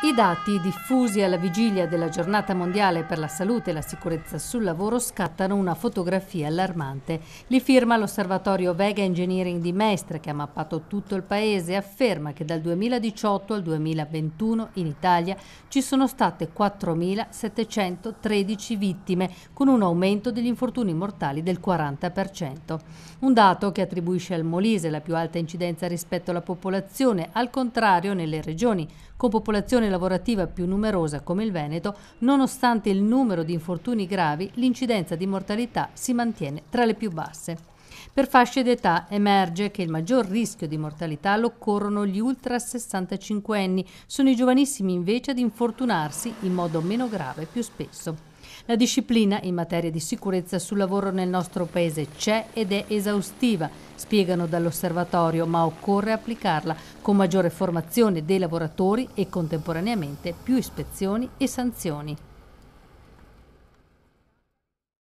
I dati diffusi alla vigilia della giornata mondiale per la salute e la sicurezza sul lavoro scattano una fotografia allarmante. Li firma l'osservatorio Vega Engineering di Mestre che ha mappato tutto il paese e afferma che dal 2018 al 2021 in Italia ci sono state 4.713 vittime con un aumento degli infortuni mortali del 40%. Un dato che attribuisce al Molise la più alta incidenza rispetto alla popolazione, al contrario nelle regioni con popolazione regione lavorativa più numerosa come il Veneto, nonostante il numero di infortuni gravi, l'incidenza di mortalità si mantiene tra le più basse. Per fasce d'età emerge che il maggior rischio di mortalità lo corrono gli ultra 65 anni, sono i giovanissimi invece ad infortunarsi in modo meno grave più spesso. La disciplina in materia di sicurezza sul lavoro nel nostro Paese c'è ed è esaustiva, spiegano dall'osservatorio, ma occorre applicarla con maggiore formazione dei lavoratori e contemporaneamente più ispezioni e sanzioni.